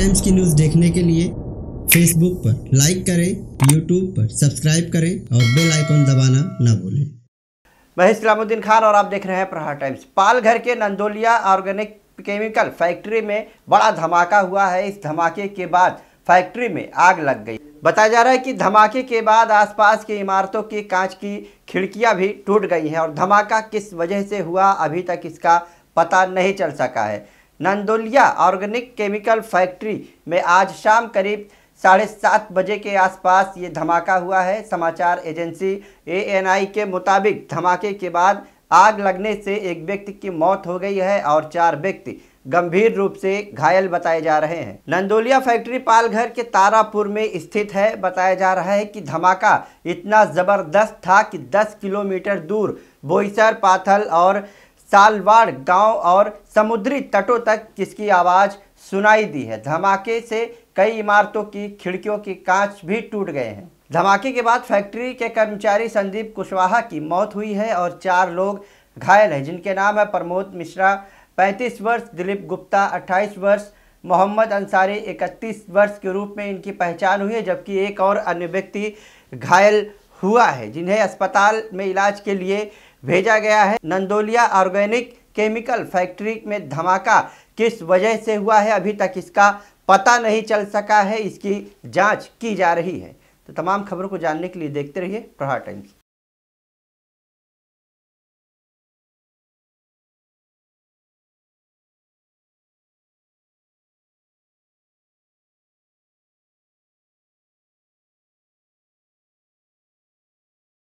times की news देखने के लिए फेसबुक पर लाइक करें यूट्यूब पर सब्सक्राइब करें और बेल आइकॉन दबाना ना भूलें मैं इस्लामुद्दीन खान और आप देख रहे हैं प्रहार टाइम्स पालघर के नंदोलिया ऑर्गेनिक केमिकल फैक्ट्री में बड़ा धमाका हुआ है इस धमाके के बाद फैक्ट्री में आग लग गई बताया जा रहा है कि धमाके के बाद आसपास की इमारतों के कांच की खिड़कियां भी टूट गई हैं और धमाका किस वजह से हुआ अभी तक इसका पता नहीं चल सका है नंदोलिया ऑर्गेनिक केमिकल फैक्ट्री में आज शाम करीब साढ़े सात बजे के आसपास ये धमाका हुआ है समाचार एजेंसी एएनआई के मुताबिक धमाके के बाद आग लगने से एक व्यक्ति की मौत हो गई है और चार व्यक्ति गंभीर रूप से घायल बताए जा रहे हैं नंदोलिया फैक्ट्री पालघर के तारापुर में स्थित है बताया जा रहा है कि धमाका इतना ज़बरदस्त था कि 10 किलोमीटर दूर बोईसर पाथल और सालवाड़ गांव और समुद्री तटों तक जिसकी आवाज़ सुनाई दी है धमाके से कई इमारतों की खिड़कियों की कांच भी टूट गए हैं धमाके के बाद फैक्ट्री के कर्मचारी संदीप कुशवाहा की मौत हुई है और चार लोग घायल हैं जिनके नाम है प्रमोद मिश्रा 35 वर्ष दिलीप गुप्ता 28 वर्ष मोहम्मद अंसारी 31 वर्ष के रूप में इनकी पहचान हुई है जबकि एक और अन्य व्यक्ति घायल हुआ है जिन्हें अस्पताल में इलाज के लिए भेजा गया है नंदोलिया ऑर्गेनिक केमिकल फैक्ट्री में धमाका किस वजह से हुआ है अभी तक इसका पता नहीं चल सका है इसकी जांच की जा रही है तो तमाम खबरों को जानने के लिए देखते रहिए प्रहार टाइम्स